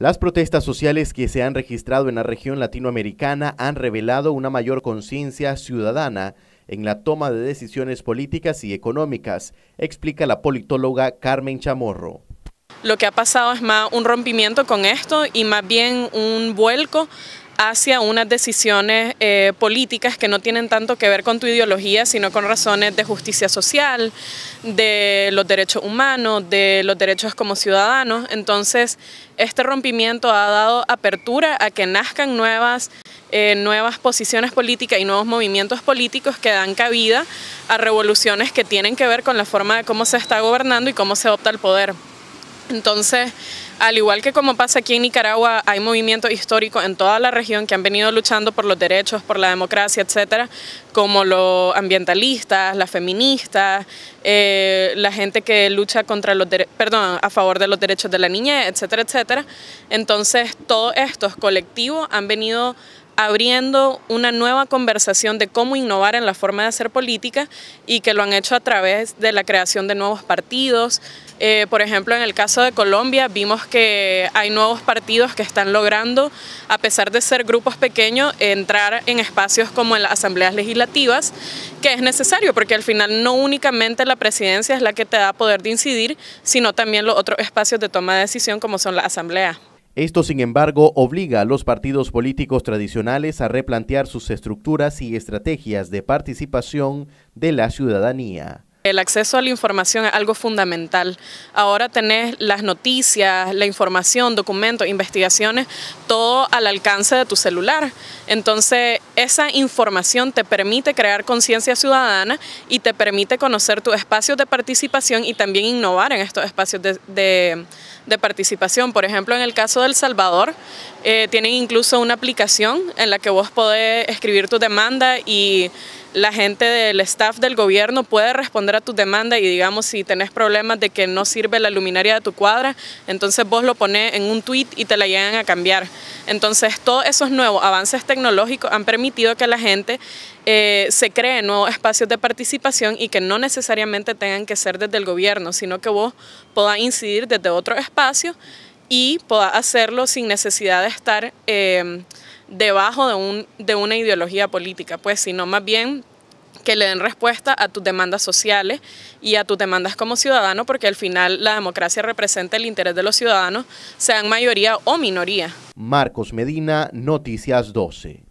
Las protestas sociales que se han registrado en la región latinoamericana han revelado una mayor conciencia ciudadana en la toma de decisiones políticas y económicas, explica la politóloga Carmen Chamorro. Lo que ha pasado es más un rompimiento con esto y más bien un vuelco hacia unas decisiones eh, políticas que no tienen tanto que ver con tu ideología, sino con razones de justicia social, de los derechos humanos, de los derechos como ciudadanos. Entonces, este rompimiento ha dado apertura a que nazcan nuevas, eh, nuevas posiciones políticas y nuevos movimientos políticos que dan cabida a revoluciones que tienen que ver con la forma de cómo se está gobernando y cómo se opta el poder. Entonces, al igual que como pasa aquí en Nicaragua, hay movimientos históricos en toda la región que han venido luchando por los derechos, por la democracia, etcétera, como los ambientalistas, las feministas, eh, la gente que lucha contra los a favor de los derechos de la niñez, etcétera, etcétera. Entonces, todos estos colectivos han venido abriendo una nueva conversación de cómo innovar en la forma de hacer política y que lo han hecho a través de la creación de nuevos partidos, eh, por ejemplo, en el caso de Colombia vimos que hay nuevos partidos que están logrando, a pesar de ser grupos pequeños, entrar en espacios como las asambleas legislativas, que es necesario, porque al final no únicamente la presidencia es la que te da poder de incidir, sino también los otros espacios de toma de decisión como son las asambleas. Esto, sin embargo, obliga a los partidos políticos tradicionales a replantear sus estructuras y estrategias de participación de la ciudadanía. El acceso a la información es algo fundamental. Ahora tenés las noticias, la información, documentos, investigaciones, todo al alcance de tu celular. Entonces, esa información te permite crear conciencia ciudadana y te permite conocer tus espacios de participación y también innovar en estos espacios de, participación. Por ejemplo, en el caso del Salvador, eh, tienen incluso una aplicación en la que vos podés escribir tu demanda y la gente del staff del gobierno puede responder a tu demanda y digamos si tenés problemas de que no sirve la luminaria de tu cuadra, entonces vos lo pones en un tweet y te la llegan a cambiar. Entonces todos esos nuevos avances tecnológicos han permitido que la gente eh, se cree nuevos espacios de participación y que no necesariamente tengan que ser desde el gobierno, sino que vos puedas incidir desde otro espacio y pueda hacerlo sin necesidad de estar em, debajo de, un, de una ideología política, pues, sino más bien que le den respuesta a tus demandas sociales y a tus demandas como ciudadano, porque al final la democracia representa el interés de los ciudadanos, sean mayoría o minoría. Marcos Medina, Noticias 12.